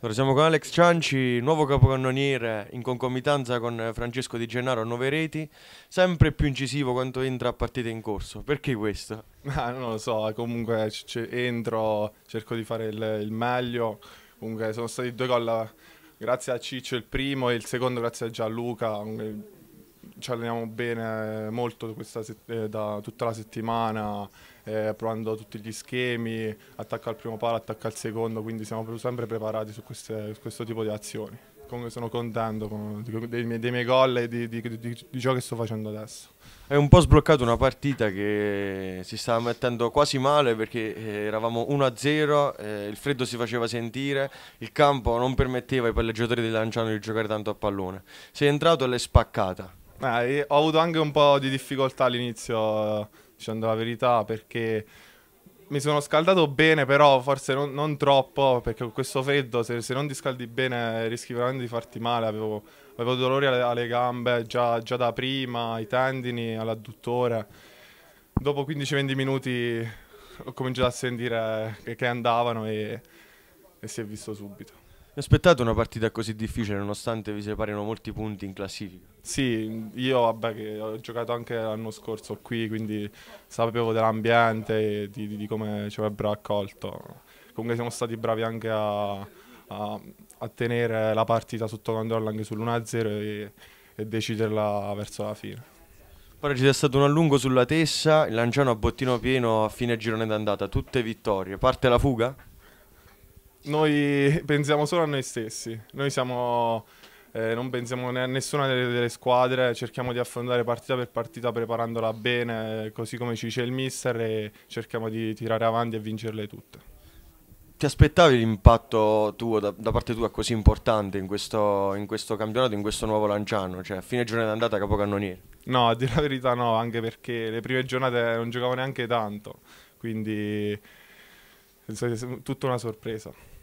Allora, siamo con Alex Cianci, nuovo capocannoniere in concomitanza con Francesco Di Gennaro a 9 reti, sempre più incisivo quando entra a partite in corso. Perché questo? Ah, non lo so, comunque c- c- entro, cerco di fare il, il meglio. Comunque sono stati due gol grazie a Ciccio il primo e il secondo grazie a Gianluca ci alleniamo bene eh, molto set- eh, da tutta la settimana, eh, provando tutti gli schemi, attacca al primo palo, attacca al secondo, quindi siamo sempre preparati su, queste, su questo tipo di azioni. Comunque sono contento con, dei, miei, dei miei gol e di, di, di, di ciò che sto facendo adesso. È un po' sbloccato una partita che si stava mettendo quasi male perché eh, eravamo 1-0, eh, il freddo si faceva sentire, il campo non permetteva ai palleggiatori di Lanciano di giocare tanto a pallone. Sei entrato e l'hai spaccata. Eh, ho avuto anche un po' di difficoltà all'inizio, eh, dicendo la verità, perché mi sono scaldato bene, però forse non, non troppo, perché con questo freddo, se, se, non ti scaldi bene, rischi veramente di farti male. Avevo, avevo dolori alle, alle gambe già, già, da prima, ai tendini, all'adduttore. Dopo 15-20 minuti ho cominciato a sentire che, che andavano e, e si è visto subito. Mi aspettate una partita così difficile nonostante vi separino molti punti in classifica? Sì, io vabbè che ho giocato anche l'anno scorso qui, quindi sapevo dell'ambiente e di, di, di come ci avrebbero accolto. Comunque siamo stati bravi anche a, a, a tenere la partita sotto controllo anche sull'1-0 e, e deciderla verso la fine. Ora ci sia stato un allungo sulla Tessa, il Lanciano a bottino pieno a fine girone d'andata, tutte vittorie. Parte la fuga? noi pensiamo solo a noi stessi, noi siamo, eh, non pensiamo a nessuna delle, delle, squadre, cerchiamo di affrontare partita per partita preparandola bene, così come ci dice il mister e cerchiamo di tirare avanti e vincerle tutte. Ti aspettavi l'impatto tuo, da, da parte tua così importante in questo, in questo, campionato, in questo nuovo Lanciano? Cioè, a fine giornata andata capocannoniere? No, a dire la verità no, anche perché le prime giornate non giocavo neanche tanto, quindi Penso sia tutta una sorpresa.